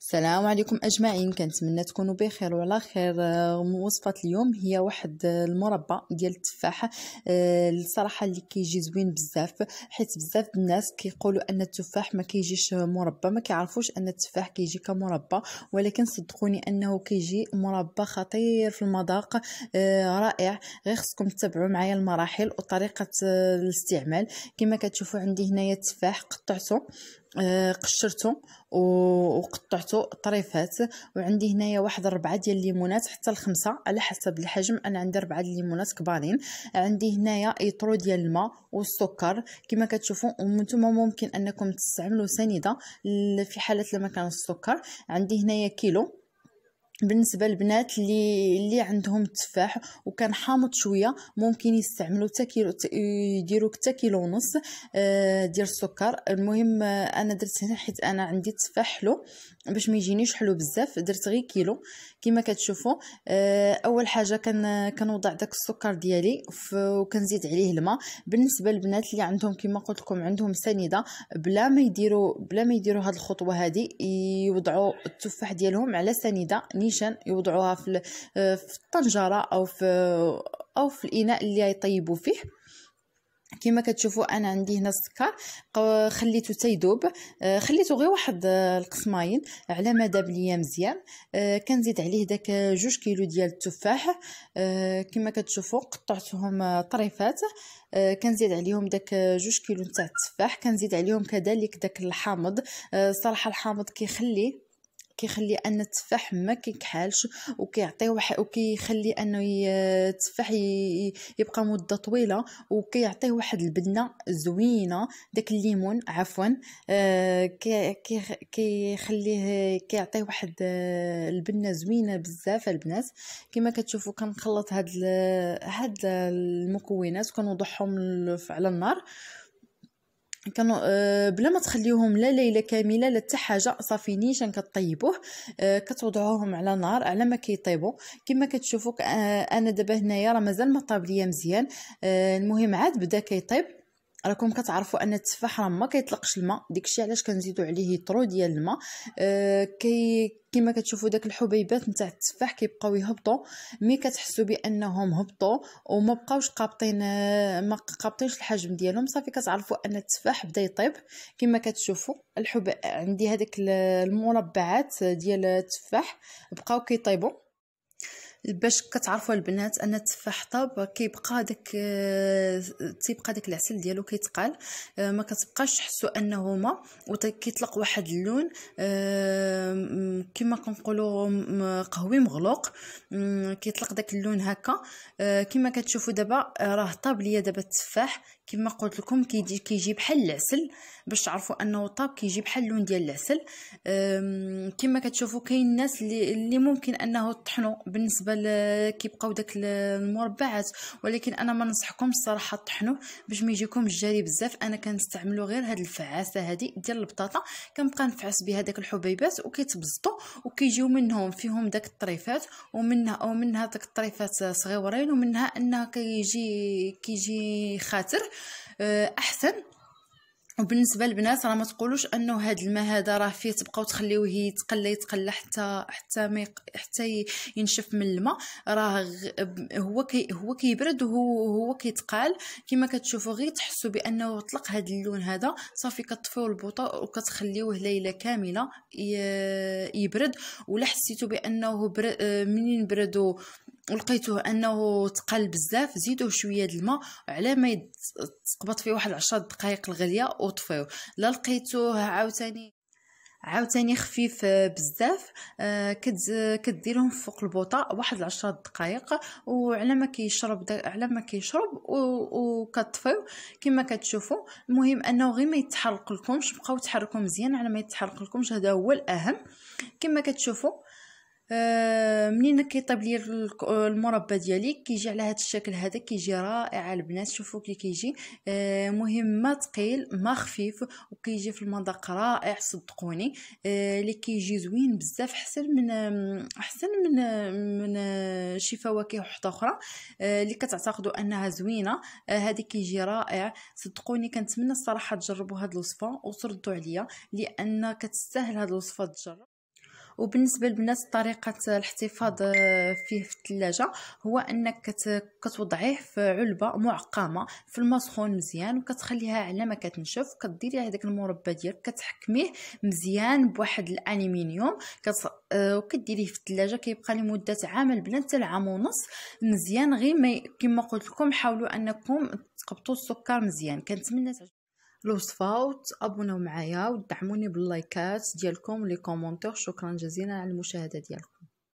السلام عليكم اجمعين كنتمنى تكونوا بخير وعلى خير آه، وصفه اليوم هي واحد آه، المربى ديال التفاح آه، الصراحه اللي كيجي زوين بزاف حيت بزاف الناس كيقولوا ان التفاح ما كيجيش مربى ما كيعرفوش ان التفاح كيجي كمربى ولكن صدقوني انه كيجي مربى خطير في المذاق رائع غير خصكم تتبعوا معايا المراحل وطريقه الاستعمال كما كتشوفوا عندي هنايا التفاح قطعته آه، قشرته وقطعته طريفات وعندي هنايا واحد ربعة ديال الليمونات حتى الخمسة على حسب الحجم انا عندي ربعة ديال الليمونات كبارين عندي هنايا ايترو ديال الماء والسكر كما كتشوفوا وانتم ممكن انكم تستعملوا سنيده في حاله لما كان السكر عندي هنايا كيلو بالنسبه للبنات اللي اللي عندهم التفاح وكان حامض شويه ممكن يستعملوا حتى كيلو يديروا حتى كيلو ونص آه، ديال السكر المهم آه، انا درت هنا حيت انا عندي تفاح حلو باش ما يجينيش حلو بزاف درت غير كيلو كما كتشوفوا آه، اول حاجه كان كنوضع داك السكر ديالي وكنزيد عليه الماء بالنسبه للبنات اللي عندهم كما قلت لكم عندهم سنيده بلا ما يديروا بلا ما يديروا هاد الخطوه هذه يوضعوا التفاح ديالهم على سنيده نيشان يوضعوها آه، في الطنجره او في او في الاناء اللي يطيبوا فيه كما كتشوفوا انا عندي هنا السكر خليته تيذوب آه، خليته غير واحد آه، القسمين على ما داب ليا مزيان كنزيد عليه داك جوج كيلو ديال التفاح كما كتشوفوا قطعتهم طريفات كنزيد عليهم داك جوج كيلو نتاع التفاح كنزيد عليهم كذلك داك الحامض صراحه الحامض كيخلي كيخلي ان التفاح ما كيكحلش وكيعطي واحد وكيخلي انه التفاح يبقى مده طويله وكيعطيه واحد البنه زوينه داك الليمون عفوا آه، كيخليه كيعطيه واحد آه، البنه زوينه بزاف البنات كما كتشوفوا كنخلط هاد هاد المكونات كنوضعهم على النار كانوا آه، بلا ما تخليوهم لا ليله كامله لا حتى حاجه صافي نيشان كطيبوه آه، كتوضعوهم على نار على ما كيطيبوا كما كتشوفوا آه، انا دابا هنايا راه مازال ما طاب ليا مزيان المهم عاد بدا كيطيب راكم كتعرفوا ان التفاح راه ما كيطلقش الماء داكشي علاش كنزيدوا عليه طرو ديال الماء أه كي كما كتشوفوا داك الحبيبات نتاع التفاح كيبقاو يهبطوا مي كتحسوا بانهم هبطوا وما بقاوش قابطين آه، ما قابطينش الحجم ديالهم صافي كتعرفوا ان التفاح بدا يطيب كما كتشوفوا الحب عندي هذاك المربعات ديال التفاح بقاو كيطيبوا باش كتعرفوا البنات ان التفاح طاب كيبقى داك آه، تيبقى داك العسل ديالو كيتقال آه، ما كتبقاش تحسوا انه ما وكيطلق واحد اللون آه، كما كنقولوا قهوي مغلوق كيطلق داك اللون هكا كما كتشوفوا دابا راه طاب ليا دابا التفاح كما قلت لكم كيجي كيجي بحال العسل باش تعرفوا انه طاب كيجي بحال اللون ديال العسل كما كتشوفوا كاين الناس اللي ممكن انه تطحنوا بالنسبه بالنسبه كيبقاو داك المربعات ولكن انا ما ننصحكم الصراحه طحنوه باش ما يجيكم الجري بزاف انا كنستعملو غير هاد الفعاسه هادي ديال البطاطا كنبقى نفعس بها داك الحبيبات وكيتبسطوا وكيجيو منهم فيهم داك الطريفات ومنها او منها داك الطريفات صغيورين ومنها انها كيجي كيجي خاطر آه، احسن وبالنسبه للبنات راه ما تقولوش انه هاد الماء هذا راه فيه تبقاو تخليوه يتقلى يتقلى حتى حتى ما حتى ينشف من الماء راه هو كي هو كيبرد وهو هو كيتقال كما كتشوفوا غير تحسوا بانه طلق هاد اللون هذا صافي كتطفيو البوطه وكتخليوه ليله كامله يبرد ولا حسيتوا بانه بر... منين بردوا ولقيتوه انه تقل بزاف زيدوه شويه الماء على ما تقبط فيه واحد 10 دقائق الغليه وطفيوه لا لقيتوه عاوتاني عاوتاني خفيف بزاف آه كديرهم فوق البوطه واحد 10 دقائق وعلى ما كيشرب على ما كيشرب وكطفيو كما كتشوفوا المهم انه غير ما يتحرق لكمش بقاو تحركوا مزيان على ما يتحرق لكمش هذا هو الاهم كما كتشوفوا آه، منين كيطيب لي المربى ديالي كيجي على هذا الشكل هذا كيجي رائع البنات شوفوا كي كيجي آه، مهم ما ثقيل ما خفيف وكيجي في المذاق رائع صدقوني آه، اللي كيجي زوين بزاف احسن من احسن من من شي فواكه وحده اخرى اللي كتعتقدوا انها زوينه هذا كيجي رائع صدقوني كنتمنى الصراحه تجربوا هاد الوصفه وتردوا عليا لان كتستاهل هاد الوصفه تجرب وبالنسبه للبنات طريقه الاحتفاظ آه، فيه في الثلاجه هو انك كتوضعيه في علبه معقمه في سخون مزيان وكتخليها على ما كتنشف كديري هذاك المربى ديالك كتحكميه مزيان بواحد الالومنيوم كت... آه، وكديريه في الثلاجه كيبقى لمده عام البنات حتى العام ونص مزيان غير ما كما قلت لكم حاولوا انكم تقبطوا السكر مزيان كنتمنى الوصفه وتابوناو معايا ودعموني باللايكات ديالكم ولي كومونتير شكرا جزيلا على المشاهده ديالكم